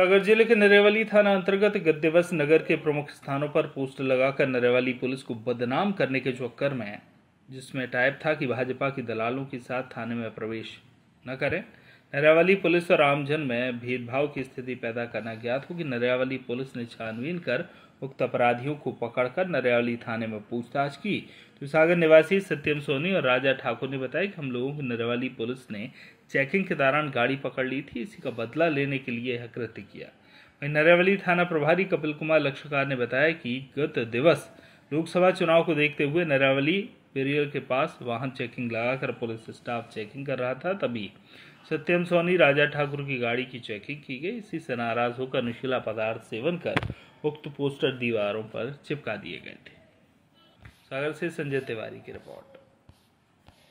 सागर जिले के नरेवाली थाना अंतर्गत गद्देवस नगर के प्रमुख स्थानों पर पोस्टर लगाकर नरेवाली पुलिस को बदनाम करने के चक्कर में जिसमें टाइप था कि भाजपा की दलालों के साथ थाने में प्रवेश न करें नरियावली पुलिस और आमजन में भेदभाव की स्थिति पैदा करना ज्ञात हो कि नरियावली पुलिस ने छानबीन कर उक्त अपराधियों को पकड़कर नरियावली थाने में पूछताछ की तो सागर निवासी सत्यम सोनी और राजा ठाकुर ने बताया कि हम लोगों को नरियावली पुलिस ने चेकिंग के दौरान गाड़ी पकड़ ली थी इसी का बदला लेने के लिए यह कृत्य किया वहीं नरियावली थाना प्रभारी कपिल कुमार लक्ष्यकार ने बताया कि गत दिवस लोकसभा चुनाव को देखते हुए नरियावली पेरियर के पास वाहन चेकिंग लगाकर पुलिस स्टाफ चेकिंग कर रहा था तभी सत्यम सोनी राजा ठाकुर की गाड़ी की चेकिंग की गई इसी से नाराज होकर नशीला पदार्थ सेवन कर उक्त पोस्टर दीवारों पर चिपका दिए गए थे सागर से संजय तिवारी की रिपोर्ट